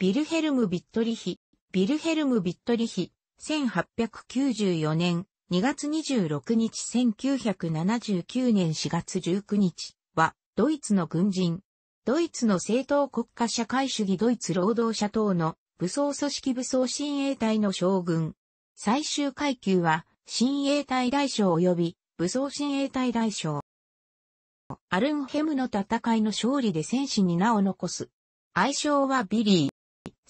ビルヘルム・ビットリヒ、ビルヘルム・ビットリヒ、1894年2月26日1979年4月19日は、ドイツの軍人、ドイツの政党国家社会主義ドイツ労働者党の武装組織武装親衛隊の将軍。最終階級は、親衛隊大将及び武装親衛隊大将。アルンヘムの戦いの勝利で戦士に名を残す。愛称はビリー。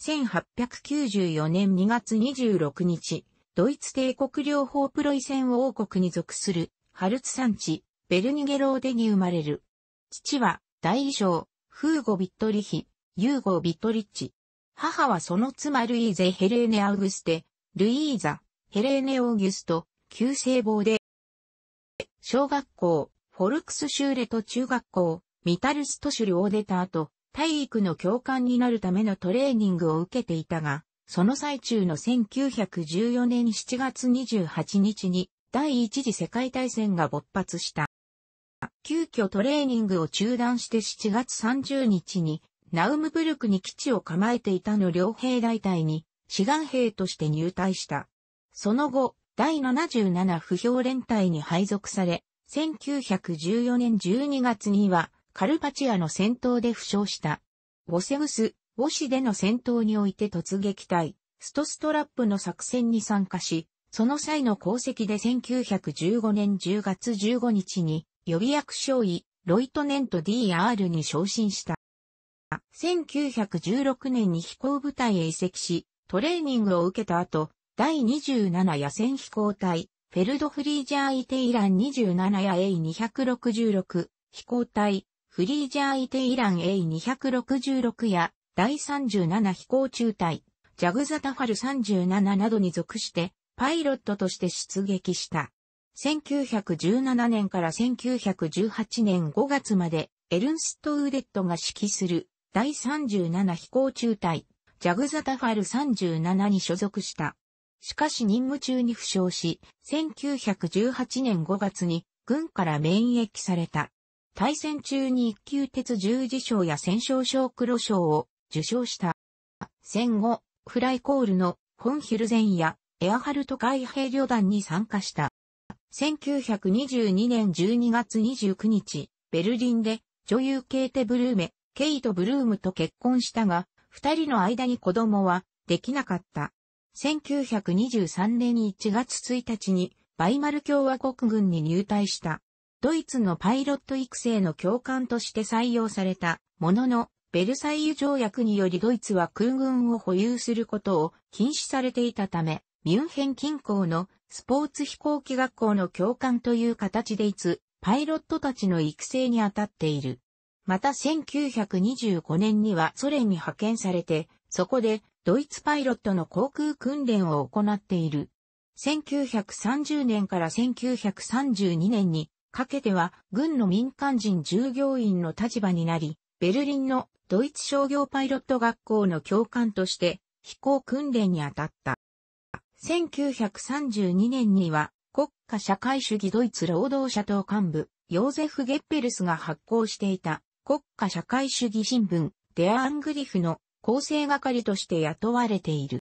1894年2月26日、ドイツ帝国領法プロイセン王国に属する、ハルツ山地、ベルニゲローデに生まれる。父は、大将、フーゴ・ビットリヒ、ユーゴ・ビットリッチ。母はその妻ルイーゼ・ヘレーネ・アウグステ、ルイーザ、ヘレーネ・オーギュスト、旧聖坊で、小学校、フォルクスシューレと中学校、ミタルストシュルを出た後、体育の教官になるためのトレーニングを受けていたが、その最中の1914年7月28日に第一次世界大戦が勃発した。急遽トレーニングを中断して7月30日にナウムブルクに基地を構えていたの両兵大隊に志願兵として入隊した。その後、第77不評連隊に配属され、1914年12月にはカルパチアの戦闘で負傷した。ウォセウス、ウォシでの戦闘において突撃隊、ストストラップの作戦に参加し、その際の功績で1915年10月15日に予備役将尉、ロイトネント DR に昇進した。1916年に飛行部隊へ移籍し、トレーニングを受けた後、第27野戦飛行隊、フェルドフリージャーイテイラン27野 A266 飛行隊、フリージャーイテイラン A266 や第37飛行中隊、ジャグザタファル37などに属してパイロットとして出撃した。1917年から1918年5月までエルンスト・ウーデットが指揮する第37飛行中隊、ジャグザタファル37に所属した。しかし任務中に負傷し、1918年5月に軍から免疫された。対戦中に一級鉄十字章や戦勝章黒章を受賞した。戦後、フライコールのホンヒルゼンやエアハルト海兵旅団に参加した。1922年12月29日、ベルリンで女優ケーテ・ブルーメ、ケイト・ブルームと結婚したが、二人の間に子供はできなかった。1923年1月1日にバイマル共和国軍に入隊した。ドイツのパイロット育成の教官として採用されたものの、ベルサイユ条約によりドイツは空軍を保有することを禁止されていたため、ミュンヘン近郊のスポーツ飛行機学校の教官という形でいつ、パイロットたちの育成に当たっている。また1925年にはソ連に派遣されて、そこでドイツパイロットの航空訓練を行っている。1930年から1932年にかけては軍の民間人従業員の立場になり、ベルリンのドイツ商業パイロット学校の教官として飛行訓練に当たった。1932年には国家社会主義ドイツ労働者党幹部、ヨーゼフ・ゲッペルスが発行していた国家社会主義新聞、デア・アングリフの構成係として雇われている。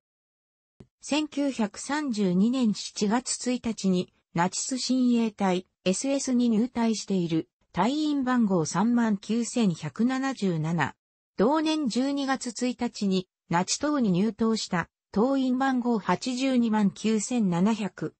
1932年7月1日にナチス親衛隊 SS に入隊している隊員番号39177。同年12月1日にナチ党に入党した党員番号829,700。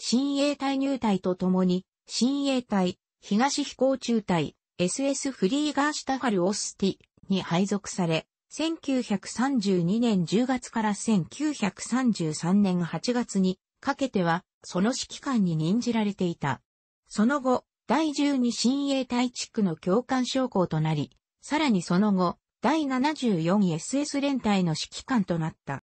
新衛隊入隊とともに、新衛隊、東飛行中隊、SS フリーガーシュタファル・オスティに配属され、1932年10月から1933年8月にかけては、その指揮官に任じられていた。その後、第12新衛隊地区の教官将校となり、さらにその後、第 74SS 連隊の指揮官となった。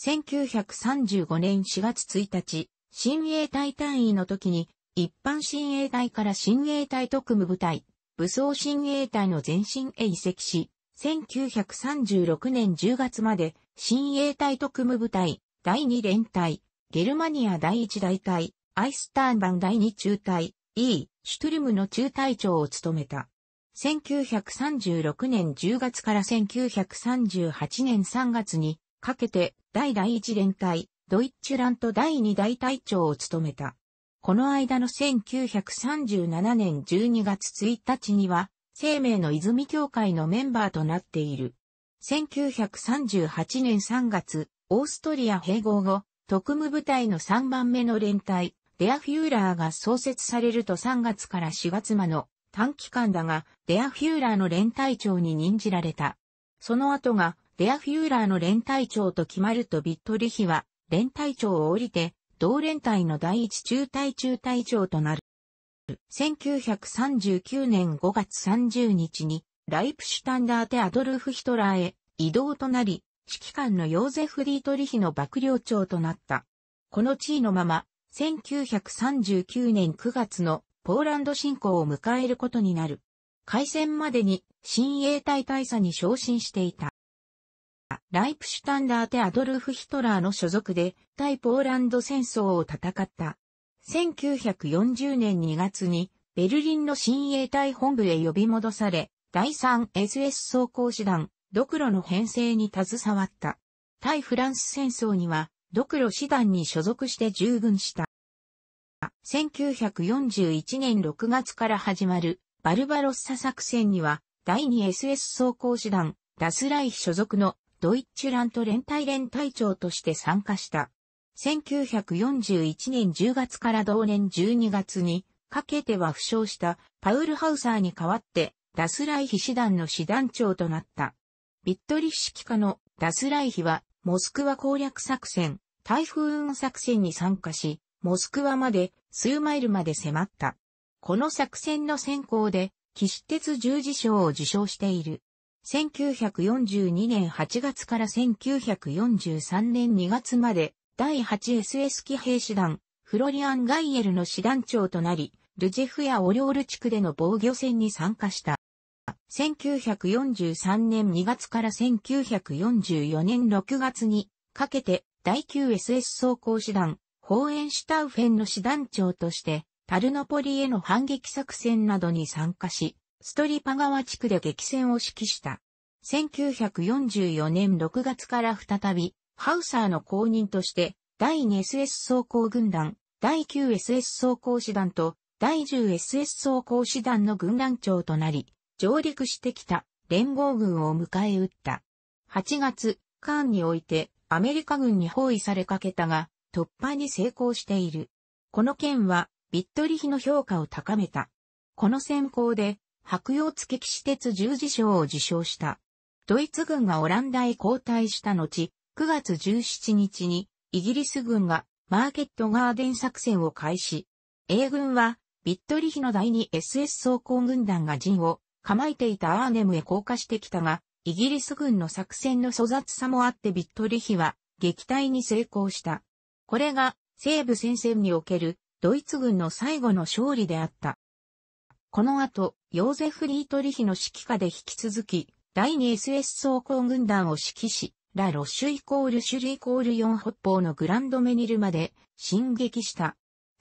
1935年4月1日、新衛隊単位の時に、一般新衛隊から新衛隊特務部隊、武装新衛隊の前身へ移籍し、1936年10月まで、新衛隊特務部隊、第2連隊、ゲルマニア第一大隊、アイスターンバン第二中隊、E、シュトゥルムの中隊長を務めた。1936年10月から1938年3月にかけて第第一連隊、ドイッチュラント第二大隊長を務めた。この間の1937年12月1日には、生命の泉協会のメンバーとなっている。1938年3月、オーストリア併合後、特務部隊の3番目の連隊、デアフューラーが創設されると3月から4月間の短期間だが、デアフューラーの連隊長に任じられた。その後が、デアフューラーの連隊長と決まるとビットリヒは、連隊長を降りて、同連隊の第一中隊中隊長となる。1939年5月30日に、ライプシュタンダーテ・アドルフ・ヒトラーへ移動となり、指揮官のヨーゼフ・ディートリヒの幕僚長となった。この地位のまま、1939年9月のポーランド侵攻を迎えることになる。開戦までに新衛隊大佐に昇進していた。ライプシュタンダーテ・アドルフ・ヒトラーの所属で対ポーランド戦争を戦った。1940年2月にベルリンの新衛隊本部へ呼び戻され、第 3SS 装甲師団ドクロの編成に携わった。対フランス戦争には、ドクロ師団に所属して従軍した。1941年6月から始まるバルバロッサ作戦には、第 2SS 装甲師団、ダスライヒ所属のドイッチュラント連隊連隊長として参加した。1941年10月から同年12月にかけては負傷したパウルハウサーに代わってダスライヒ師団の師団長となった。ビットリフ指揮下のダスライヒは、モスクワ攻略作戦、台風運作戦に参加し、モスクワまで数マイルまで迫った。この作戦の先行で、騎士鉄十字章を受賞している。1942年8月から1943年2月まで、第 8SS 機兵士団、フロリアン・ガイエルの師団長となり、ルジェフやオリオール地区での防御戦に参加した。1943年2月から1944年6月にかけて第 9SS 装甲師団、ホーエンシュタウフェンの師団長として、タルノポリへの反撃作戦などに参加し、ストリパ川地区で激戦を指揮した。1944年6月から再び、ハウサーの公認として、第 2SS 装甲軍団、第 9SS 装甲師団と、第 10SS 装甲師団の軍団長となり、上陸してきた連合軍を迎え撃った。8月、カーンにおいてアメリカ軍に包囲されかけたが、突破に成功している。この件は、ビットリヒの評価を高めた。この先行で、白洋付騎士鉄十字章を受章した。ドイツ軍がオランダへ後退した後、9月17日に、イギリス軍がマーケットガーデン作戦を開始。英軍は、ビットリヒの第 2SS 装甲軍団が陣を構えていたアーネムへ降下してきたが、イギリス軍の作戦の粗雑さもあってビットリヒは撃退に成功した。これが西部戦線におけるドイツ軍の最後の勝利であった。この後、ヨーゼフ・リートリヒの指揮下で引き続き、第 2SS 総攻軍団を指揮し、ラ・ロッシュイコールシュリイコール4北方のグランドメニルまで進撃した。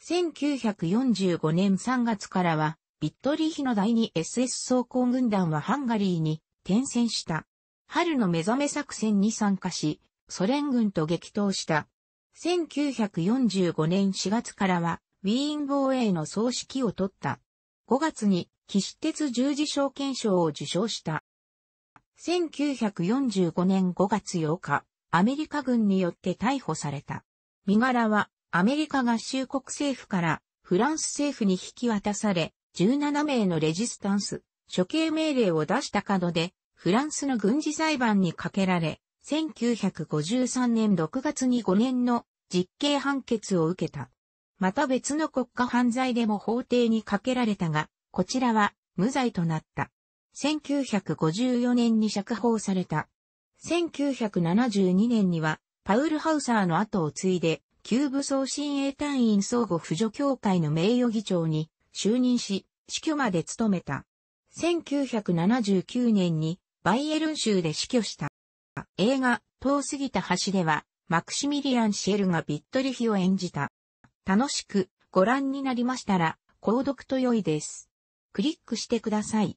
1945年3月からはビットリヒの第 2SS 装甲軍団はハンガリーに転戦した。春の目覚め作戦に参加し、ソ連軍と激闘した。1945年4月からは、ウィーン防衛の総指揮を取った。5月に、騎士鉄十字証検賞を受賞した。1945年5月8日、アメリカ軍によって逮捕された。身柄は、アメリカ合衆国政府からフランス政府に引き渡され、17名のレジスタンス、処刑命令を出した角で、フランスの軍事裁判にかけられ、1953年6月に5年の実刑判決を受けた。また別の国家犯罪でも法廷にかけられたが、こちらは無罪となった。1954年に釈放された。1972年には、パウル・ハウサーの後を継いで、キューブ総親衛隊員相互扶助協会の名誉議長に就任し、死去まで務めた。1979年にバイエルン州で死去した。映画、遠すぎた橋では、マクシミリアン・シェルがビットリヒを演じた。楽しくご覧になりましたら、購読と良いです。クリックしてください。